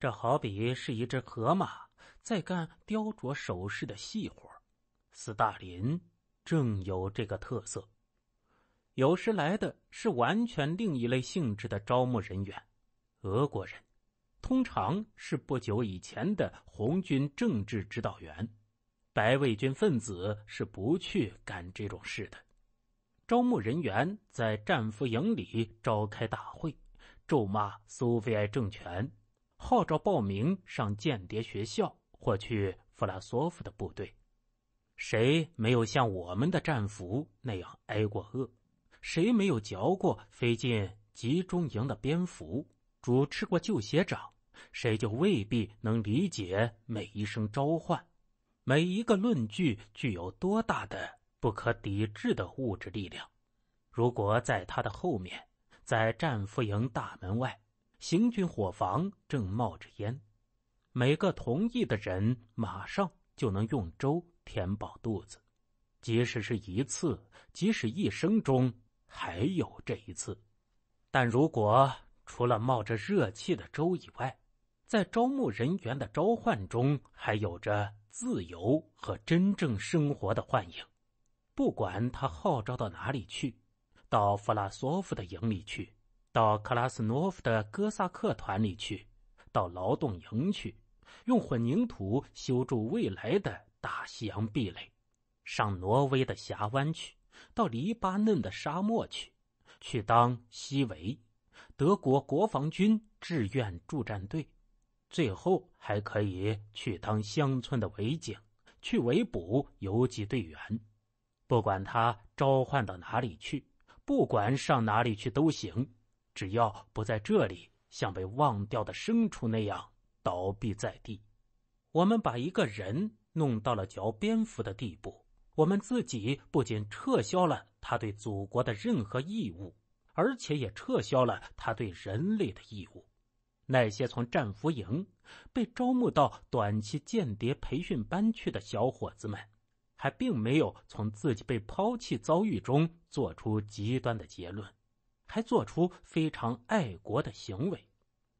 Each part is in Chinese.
这好比是一只河马在干雕琢首饰的细活。斯大林正有这个特色。有时来的是完全另一类性质的招募人员，俄国人，通常是不久以前的红军政治指导员。白卫军分子是不去干这种事的。招募人员在战俘营里召开大会，咒骂苏维埃政权。号召报名上间谍学校，或去弗拉索夫的部队。谁没有像我们的战俘那样挨过饿，谁没有嚼过飞进集中营的蝙蝠，主吃过旧鞋掌，谁就未必能理解每一声召唤，每一个论据具有多大的不可抵制的物质力量。如果在他的后面，在战俘营大门外。行军火房正冒着烟，每个同意的人马上就能用粥填饱肚子。即使是一次，即使一生中还有这一次，但如果除了冒着热气的粥以外，在招募人员的召唤中还有着自由和真正生活的幻影，不管他号召到哪里去，到弗拉索夫的营里去。到克拉斯诺夫的哥萨克团里去，到劳动营去，用混凝土修筑未来的大西洋壁垒，上挪威的峡湾去，到黎巴嫩的沙漠去，去当西维德国国防军志愿驻战队，最后还可以去当乡村的维警，去围捕游击队员。不管他召唤到哪里去，不管上哪里去都行。只要不在这里像被忘掉的牲畜那样倒闭在地，我们把一个人弄到了嚼蝙蝠的地步。我们自己不仅撤销了他对祖国的任何义务，而且也撤销了他对人类的义务。那些从战俘营被招募到短期间谍培训班去的小伙子们，还并没有从自己被抛弃遭遇中做出极端的结论。还做出非常爱国的行为，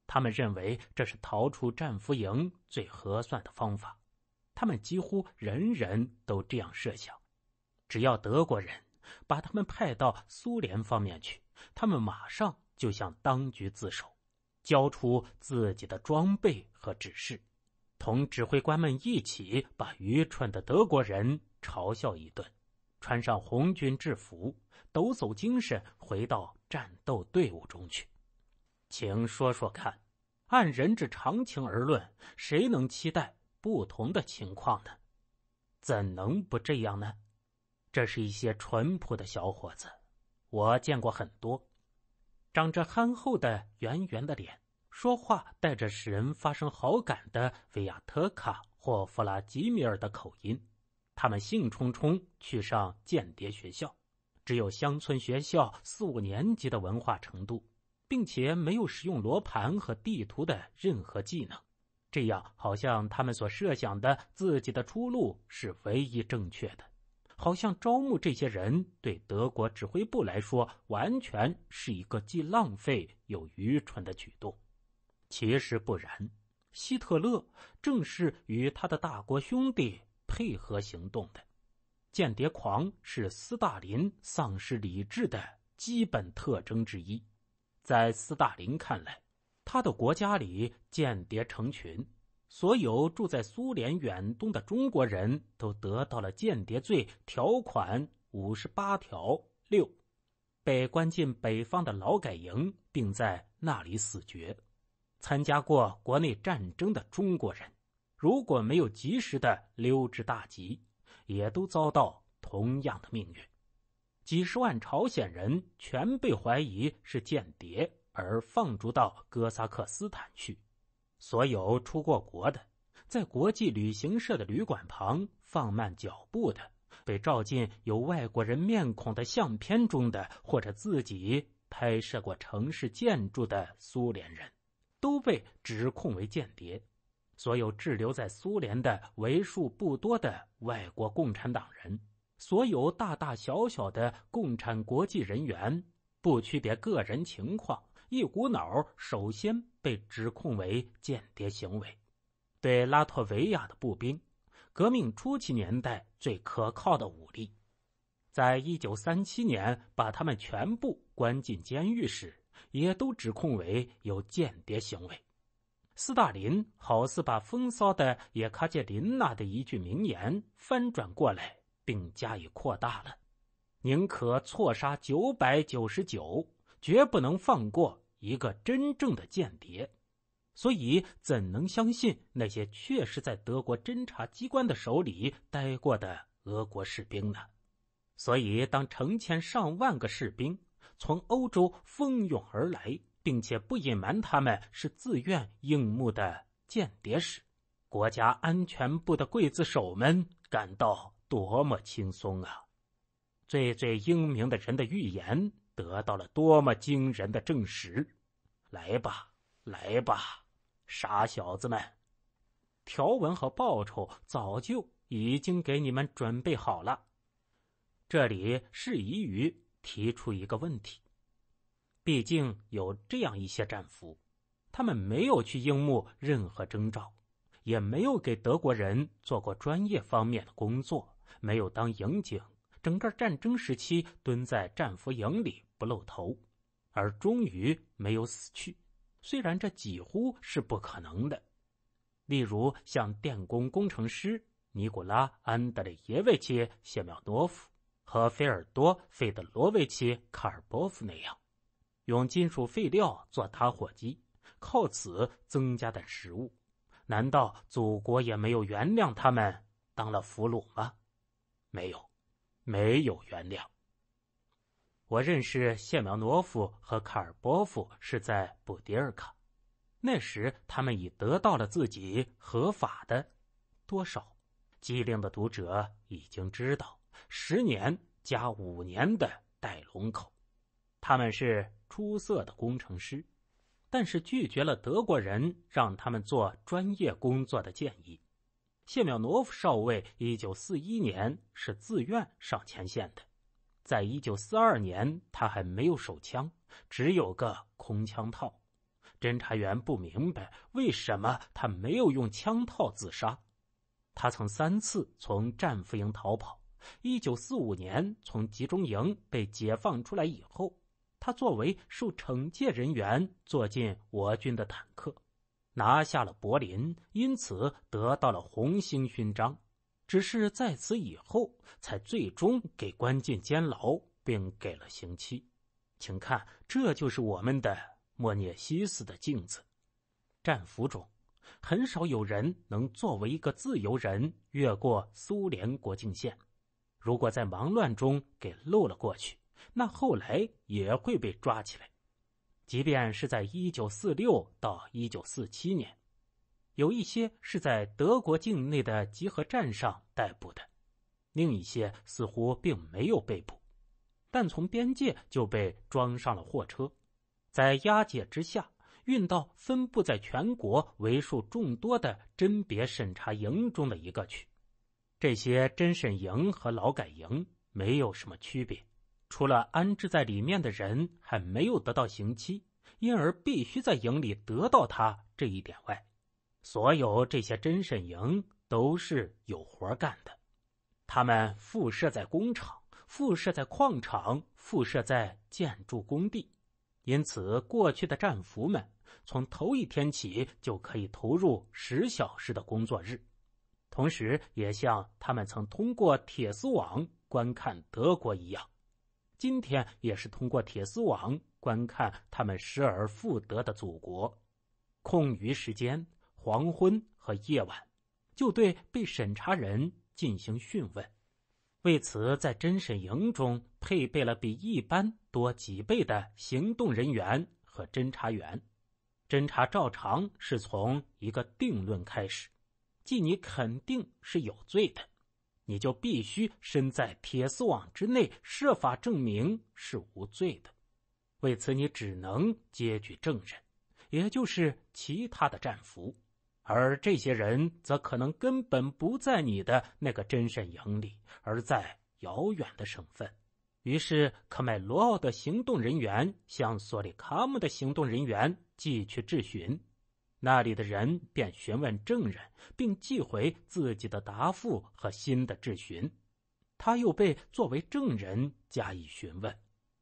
他们认为这是逃出战俘营最合算的方法。他们几乎人人都这样设想：只要德国人把他们派到苏联方面去，他们马上就向当局自首，交出自己的装备和指示，同指挥官们一起把愚蠢的德国人嘲笑一顿，穿上红军制服。抖擞精神，回到战斗队伍中去。请说说看，按人之常情而论，谁能期待不同的情况呢？怎能不这样呢？这是一些淳朴的小伙子，我见过很多，长着憨厚的圆圆的脸，说话带着使人发生好感的维亚特卡或弗拉基米尔的口音，他们兴冲冲去上间谍学校。只有乡村学校四五年级的文化程度，并且没有使用罗盘和地图的任何技能，这样好像他们所设想的自己的出路是唯一正确的，好像招募这些人对德国指挥部来说完全是一个既浪费又愚蠢的举动。其实不然，希特勒正是与他的大国兄弟配合行动的。间谍狂是斯大林丧失理智的基本特征之一。在斯大林看来，他的国家里间谍成群，所有住在苏联远东的中国人都得到了间谍罪条款五十八条六，被关进北方的劳改营，并在那里死绝。参加过国内战争的中国人，如果没有及时的溜之大吉。也都遭到同样的命运，几十万朝鲜人全被怀疑是间谍而放逐到哥萨克斯坦去，所有出过国的，在国际旅行社的旅馆旁放慢脚步的，被照进有外国人面孔的相片中的，或者自己拍摄过城市建筑的苏联人，都被指控为间谍。所有滞留在苏联的为数不多的外国共产党人，所有大大小小的共产国际人员，不区别个人情况，一股脑首先被指控为间谍行为。对拉脱维亚的步兵，革命初期年代最可靠的武力，在一九三七年把他们全部关进监狱时，也都指控为有间谍行为。斯大林好似把风骚的也卡捷琳娜的一句名言翻转过来，并加以扩大了：“宁可错杀九百九十九，绝不能放过一个真正的间谍。”所以，怎能相信那些确实在德国侦察机关的手里待过的俄国士兵呢？所以，当成千上万个士兵从欧洲蜂拥而来。并且不隐瞒，他们是自愿应募的间谍使。国家安全部的刽子手们感到多么轻松啊！最最英明的人的预言得到了多么惊人的证实！来吧，来吧，傻小子们！条文和报酬早就已经给你们准备好了。这里适宜于提出一个问题。毕竟有这样一些战俘，他们没有去应募任何征兆，也没有给德国人做过专业方面的工作，没有当营警，整个战争时期蹲在战俘营里不露头，而终于没有死去。虽然这几乎是不可能的，例如像电工工程师尼古拉·安德烈耶维奇·谢苗诺夫和菲尔多费德罗维奇·卡尔波夫那样。用金属废料做打火机，靠此增加的食物，难道祖国也没有原谅他们当了俘虏吗？没有，没有原谅。我认识谢苗诺夫和卡尔波夫是在布迪尔卡，那时他们已得到了自己合法的多少。机灵的读者已经知道，十年加五年的带龙口。他们是出色的工程师，但是拒绝了德国人让他们做专业工作的建议。谢苗诺夫少尉1941年是自愿上前线的，在1942年他还没有手枪，只有个空枪套。侦查员不明白为什么他没有用枪套自杀。他曾三次从战俘营逃跑。1945年从集中营被解放出来以后。他作为受惩戒人员坐进我军的坦克，拿下了柏林，因此得到了红星勋章。只是在此以后，才最终给关进监牢，并给了刑期。请看，这就是我们的莫涅西斯的镜子。战俘中，很少有人能作为一个自由人越过苏联国境线。如果在忙乱中给漏了过去。那后来也会被抓起来，即便是在一九四六到一九四七年，有一些是在德国境内的集合站上逮捕的，另一些似乎并没有被捕，但从边界就被装上了货车，在押解之下运到分布在全国为数众多的甄别审查营中的一个去。这些甄审营和劳改营没有什么区别。除了安置在里面的人还没有得到刑期，因而必须在营里得到他这一点外，所有这些侦审营都是有活干的。他们附设在工厂，附设在矿场，附设在建筑工地，因此过去的战俘们从头一天起就可以投入十小时的工作日，同时也像他们曾通过铁丝网观看德国一样。今天也是通过铁丝网观看他们失而复得的祖国。空余时间、黄昏和夜晚，就对被审查人进行讯问。为此，在侦审营中配备了比一般多几倍的行动人员和侦查员。侦查照常是从一个定论开始：即你肯定是有罪的。你就必须身在铁丝网之内，设法证明是无罪的。为此，你只能接举证人，也就是其他的战俘，而这些人则可能根本不在你的那个侦审营里，而在遥远的省份。于是，科迈罗奥的行动人员向索里卡姆的行动人员寄去质询。那里的人便询问证人，并寄回自己的答复和新的质询。他又被作为证人加以询问。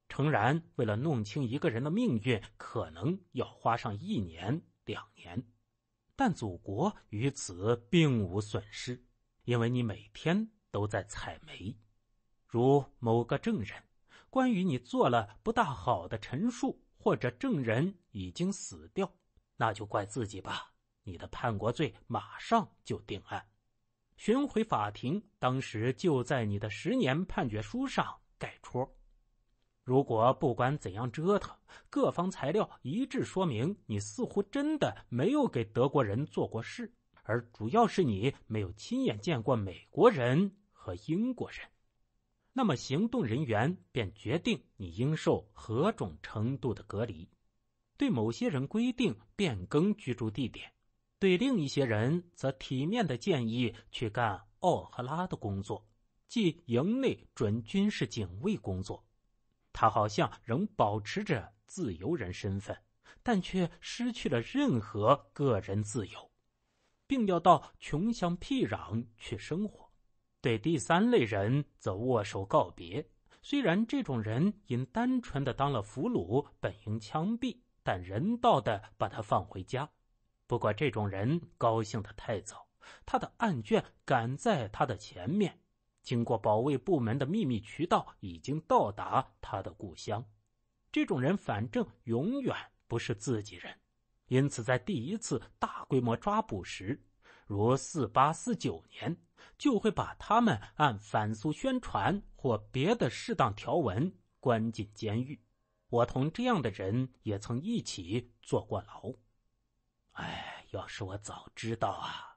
诚然，为了弄清一个人的命运，可能要花上一年两年，但祖国于此并无损失，因为你每天都在采煤。如某个证人关于你做了不大好的陈述，或者证人已经死掉。那就怪自己吧。你的叛国罪马上就定案，巡回法庭当时就在你的十年判决书上盖戳。如果不管怎样折腾，各方材料一致说明你似乎真的没有给德国人做过事，而主要是你没有亲眼见过美国人和英国人，那么行动人员便决定你应受何种程度的隔离。对某些人规定变更居住地点，对另一些人则体面的建议去干奥赫拉的工作，即营内准军事警卫工作。他好像仍保持着自由人身份，但却失去了任何个人自由，并要到穷乡僻壤去生活。对第三类人则握手告别，虽然这种人因单纯的当了俘虏，本应枪毙。但人道的把他放回家，不过这种人高兴的太早。他的案卷赶在他的前面，经过保卫部门的秘密渠道，已经到达他的故乡。这种人反正永远不是自己人，因此在第一次大规模抓捕时，如四八四九年，就会把他们按反苏宣传或别的适当条文关进监狱。我同这样的人也曾一起坐过牢，哎，要是我早知道啊，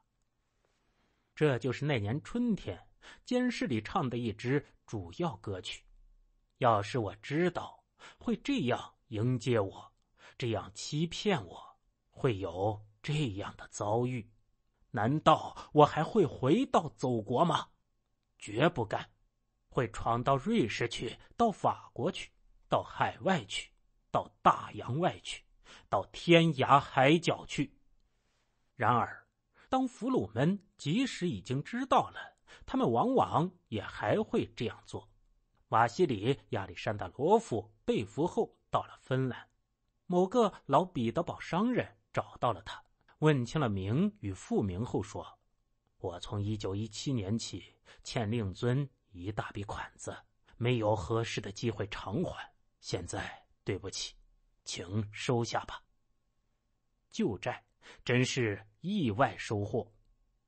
这就是那年春天监室里唱的一支主要歌曲。要是我知道会这样迎接我，这样欺骗我，会有这样的遭遇，难道我还会回到祖国吗？绝不干，会闯到瑞士去，到法国去。到海外去，到大洋外去，到天涯海角去。然而，当俘虏们即使已经知道了，他们往往也还会这样做。瓦西里亚历山大罗夫被俘后到了芬兰，某个老彼得堡商人找到了他，问清了名与复名后说：“我从1917年起欠令尊一大笔款子，没有合适的机会偿还。”现在对不起，请收下吧。旧债真是意外收获。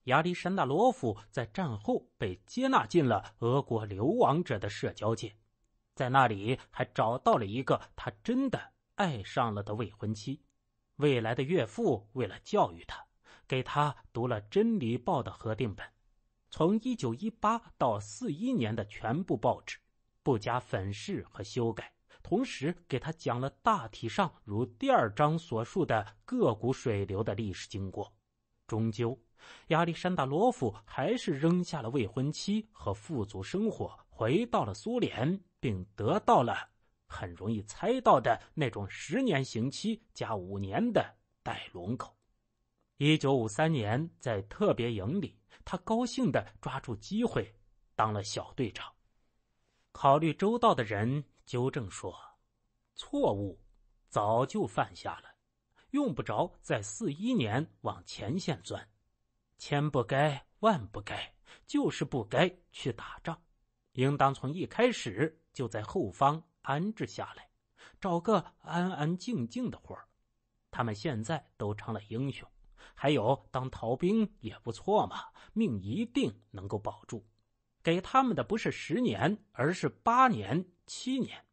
亚历山大罗夫在战后被接纳进了俄国流亡者的社交界，在那里还找到了一个他真的爱上了的未婚妻。未来的岳父为了教育他，给他读了《真理报》的合订本，从1918到41年的全部报纸，不加粉饰和修改。同时，给他讲了大体上如第二章所述的各股水流的历史经过。终究，亚历山大罗夫还是扔下了未婚妻和富足生活，回到了苏联，并得到了很容易猜到的那种十年刑期加五年的带龙口。一九五三年，在特别营里，他高兴地抓住机会当了小队长。考虑周到的人。纠正说：“错误早就犯下了，用不着在四一年往前线钻。千不该万不该，就是不该去打仗，应当从一开始就在后方安置下来，找个安安静静的活儿。他们现在都成了英雄，还有当逃兵也不错嘛，命一定能够保住。”给他们的不是十年，而是八年、七年，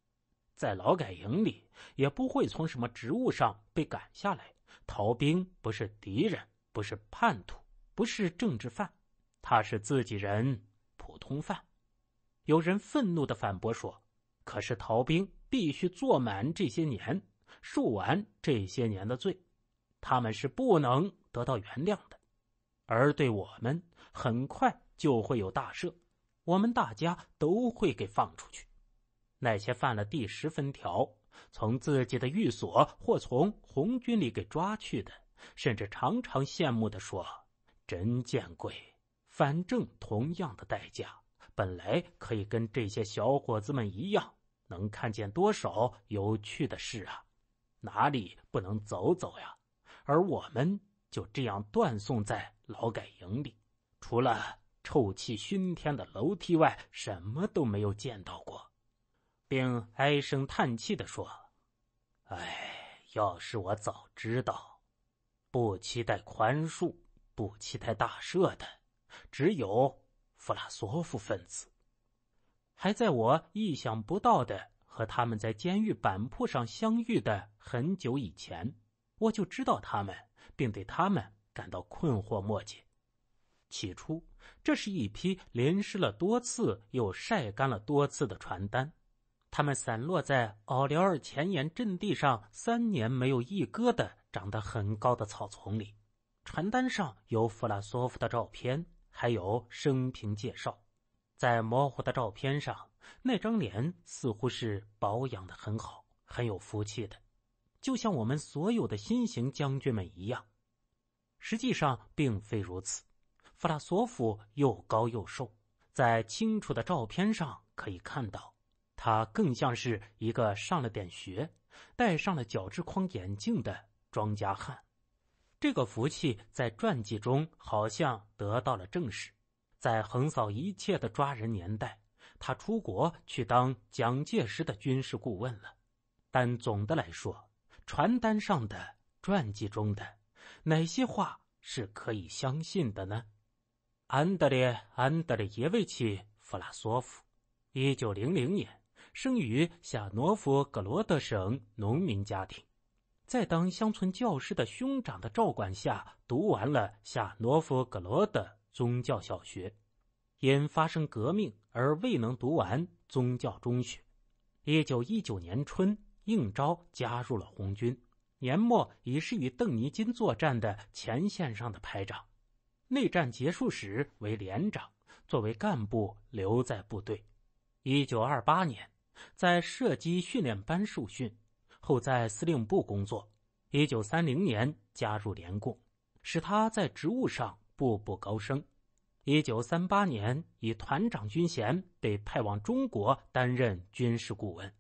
在劳改营里也不会从什么职务上被赶下来。逃兵不是敌人，不是叛徒，不是政治犯，他是自己人，普通犯。有人愤怒的反驳说：“可是逃兵必须坐满这些年，受完这些年的罪，他们是不能得到原谅的。而对我们，很快就会有大赦。”我们大家都会给放出去。那些犯了第十分条，从自己的寓所或从红军里给抓去的，甚至常常羡慕的说：“真见鬼！反正同样的代价，本来可以跟这些小伙子们一样，能看见多少有趣的事啊？哪里不能走走呀？”而我们就这样断送在劳改营里，除了……臭气熏天的楼梯外，什么都没有见到过，并唉声叹气的说：“哎，要是我早知道，不期待宽恕，不期待大赦的，只有弗拉索夫分子。还在我意想不到的和他们在监狱板铺上相遇的很久以前，我就知道他们，并对他们感到困惑莫解。起初。”这是一批淋湿了多次又晒干了多次的传单，它们散落在奥廖尔前沿阵地上三年没有一割的长得很高的草丛里。传单上有弗拉索夫的照片，还有生平介绍。在模糊的照片上，那张脸似乎是保养的很好，很有福气的，就像我们所有的新型将军们一样。实际上，并非如此。弗拉索夫又高又瘦，在清楚的照片上可以看到，他更像是一个上了点学、戴上了角质框眼镜的庄稼汉。这个福气在传记中好像得到了证实。在横扫一切的抓人年代，他出国去当蒋介石的军事顾问了。但总的来说，传单上的、传记中的哪些话是可以相信的呢？安德烈·安德烈耶维奇·弗拉索夫，1900年生于下诺夫格罗德省农民家庭，在当乡村教师的兄长的照管下读完了夏诺夫格罗德宗教小学，因发生革命而未能读完宗教中学。1919年春应召加入了红军，年末已是与邓尼金作战的前线上的排长。内战结束时为连长，作为干部留在部队。一九二八年，在射击训练班受训，后在司令部工作。一九三零年加入联共，使他在职务上步步高升。一九三八年以团长军衔被派往中国担任军事顾问，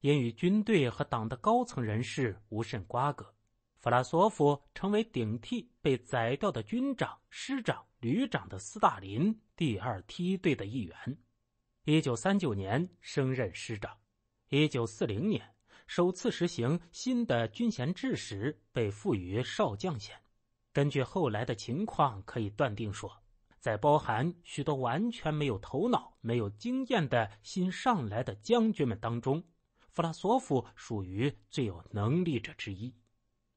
因与军队和党的高层人士无甚瓜葛。弗拉索夫成为顶替被宰掉的军长、师长、旅长的斯大林第二梯队的一员。一九三九年升任师长。一九四零年首次实行新的军衔制时，被赋予少将衔。根据后来的情况，可以断定说，在包含许多完全没有头脑、没有经验的新上来的将军们当中，弗拉索夫属于最有能力者之一。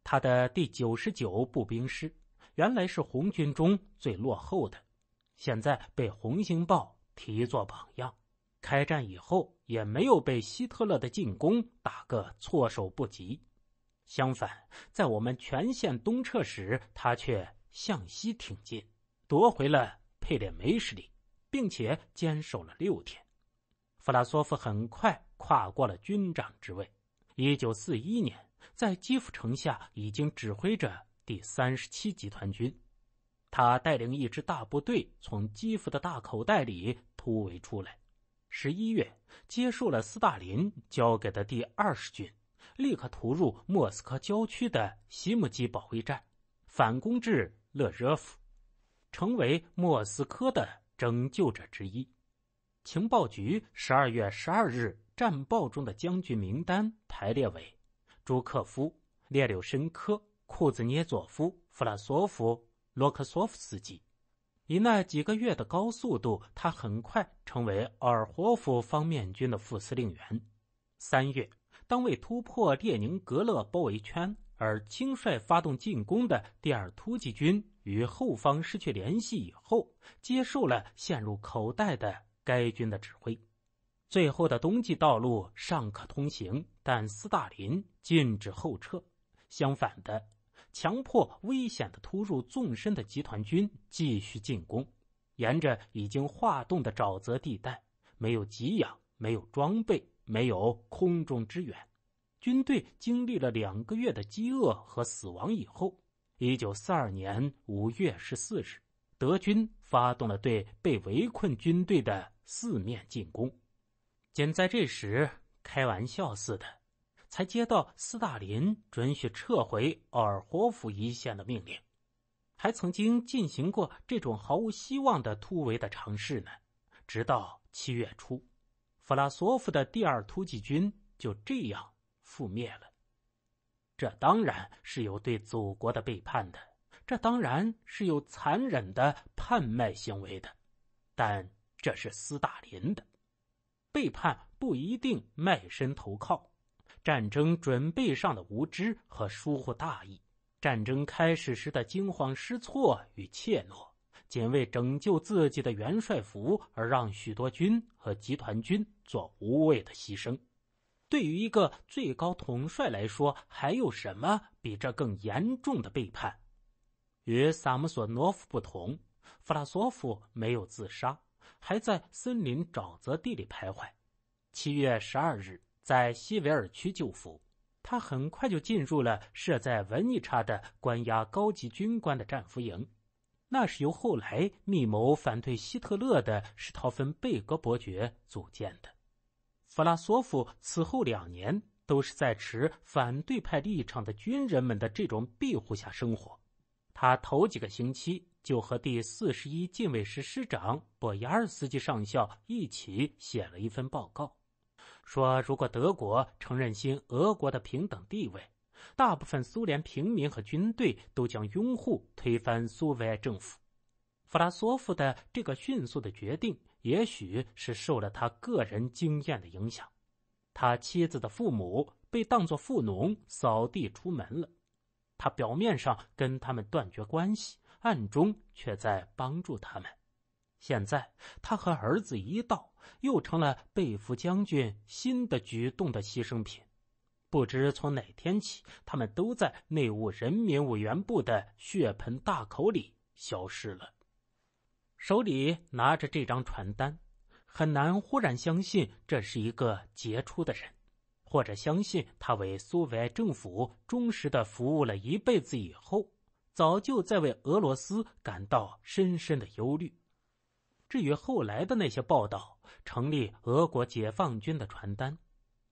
他的第九十九步兵师原来是红军中最落后的，现在被《红星报》提做榜样。开战以后也没有被希特勒的进攻打个措手不及，相反，在我们全线东撤时，他却向西挺进，夺回了佩列梅什里，并且坚守了六天。弗拉索夫很快跨过了军长之位。一九四一年。在基辅城下，已经指挥着第三十七集团军，他带领一支大部队从基辅的大口袋里突围出来。十一月，接受了斯大林交给的第二十军，立刻投入莫斯科郊区的西姆基保卫战，反攻至勒热夫，成为莫斯科的拯救者之一。情报局十二月十二日战报中的将军名单排列为。朱可夫、列柳申科、库兹涅佐夫、弗拉索夫、罗克索夫斯基，以那几个月的高速度，他很快成为尔霍夫方面军的副司令员。三月，当为突破列宁格勒包围圈而轻率发动进攻的第二突击军与后方失去联系以后，接受了陷入口袋的该军的指挥。最后的冬季道路尚可通行，但斯大林禁止后撤。相反的，强迫危险的突入纵深的集团军继续进攻，沿着已经化冻的沼泽地带，没有给养，没有装备，没有空中支援，军队经历了两个月的饥饿和死亡以后，一九四二年五月十四日，德军发动了对被围困军队的四面进攻。仅在这时，开玩笑似的，才接到斯大林准许撤回尔霍夫一线的命令，还曾经进行过这种毫无希望的突围的尝试呢。直到七月初，弗拉索夫的第二突击军就这样覆灭了。这当然是有对祖国的背叛的，这当然是有残忍的叛卖行为的，但这是斯大林的。背叛不一定卖身投靠，战争准备上的无知和疏忽大意，战争开始时的惊慌失措与怯懦，仅为拯救自己的元帅服而让许多军和集团军做无谓的牺牲，对于一个最高统帅来说，还有什么比这更严重的背叛？与萨姆索诺夫不同，弗拉索夫没有自杀。还在森林沼泽地里徘徊。七月十二日，在西维尔区救服，他很快就进入了设在文尼察的关押高级军官的战俘营，那是由后来密谋反对希特勒的施陶芬贝格伯爵组建的。弗拉索夫此后两年都是在持反对派立场的军人们的这种庇护下生活。他头几个星期。就和第四十一禁卫师师长博亚尔斯基上校一起写了一份报告，说如果德国承认新俄国的平等地位，大部分苏联平民和军队都将拥护推翻苏维埃政府。弗拉索夫的这个迅速的决定，也许是受了他个人经验的影响。他妻子的父母被当作富农扫地出门了，他表面上跟他们断绝关系。暗中却在帮助他们。现在他和儿子一道，又成了被俘将军新的举动的牺牲品。不知从哪天起，他们都在内务人民委员部的血盆大口里消失了。手里拿着这张传单，很难忽然相信这是一个杰出的人，或者相信他为苏维埃政府忠实的服务了一辈子以后。早就在为俄罗斯感到深深的忧虑。至于后来的那些报道，成立俄国解放军的传单，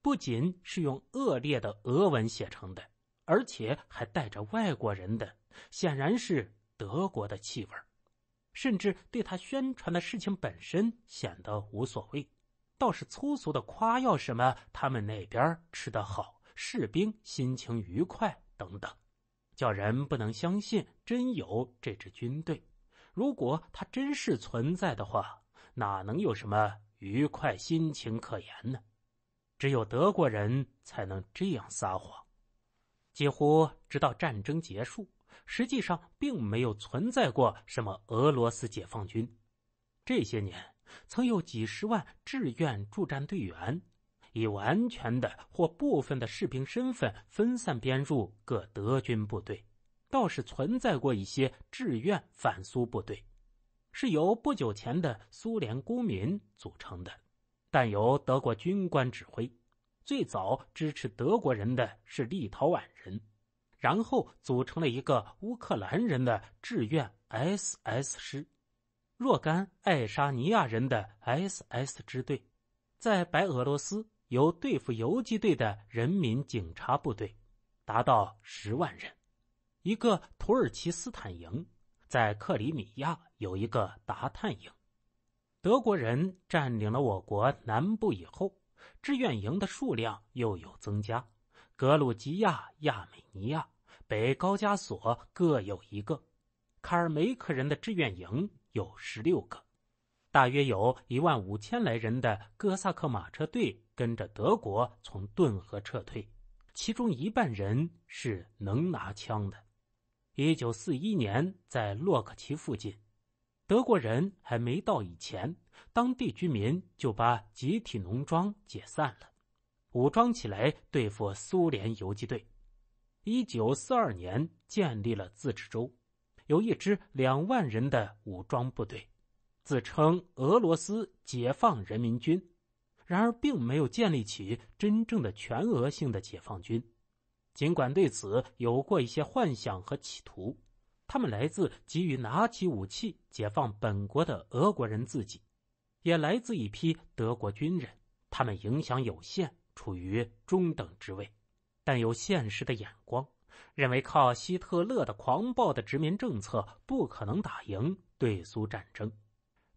不仅是用恶劣的俄文写成的，而且还带着外国人的，显然是德国的气味甚至对他宣传的事情本身显得无所谓，倒是粗俗的夸耀什么他们那边吃得好，士兵心情愉快等等。叫人不能相信真有这支军队。如果它真是存在的话，哪能有什么愉快心情可言呢？只有德国人才能这样撒谎。几乎直到战争结束，实际上并没有存在过什么俄罗斯解放军。这些年，曾有几十万志愿助战队员。以完全的或部分的士兵身份分散编入各德军部队，倒是存在过一些志愿反苏部队，是由不久前的苏联公民组成的，但由德国军官指挥。最早支持德国人的是立陶宛人，然后组成了一个乌克兰人的志愿 S.S. 师，若干爱沙尼亚人的 S.S. 支队，在白俄罗斯。由对付游击队的人民警察部队，达到十万人。一个土耳其斯坦营在克里米亚有一个达探营。德国人占领了我国南部以后，志愿营的数量又有增加。格鲁吉亚、亚美尼亚、北高加索各有一个。卡尔梅克人的志愿营有十六个，大约有一万五千来人的哥萨克马车队。跟着德国从顿河撤退，其中一半人是能拿枪的。一九四一年在洛克奇附近，德国人还没到以前，当地居民就把集体农庄解散了，武装起来对付苏联游击队。一九四二年建立了自治州，有一支两万人的武装部队，自称俄罗斯解放人民军。然而，并没有建立起真正的全额性的解放军，尽管对此有过一些幻想和企图，他们来自急于拿起武器解放本国的俄国人自己，也来自一批德国军人，他们影响有限，处于中等职位，但有现实的眼光，认为靠希特勒的狂暴的殖民政策不可能打赢对苏战争。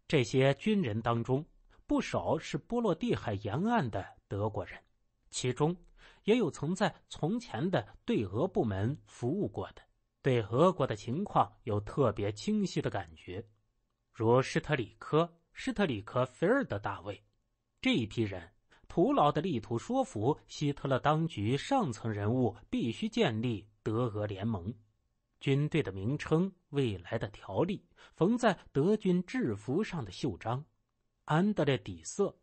这些军人当中。不少是波罗的海沿岸的德国人，其中也有曾在从前的对俄部门服务过的，对俄国的情况有特别清晰的感觉，如施特里科、施特里科菲尔德、大卫。这一批人徒劳的力图说服希特勒当局上层人物必须建立德俄联盟，军队的名称、未来的条例、缝在德军制服上的袖章。安德烈底色。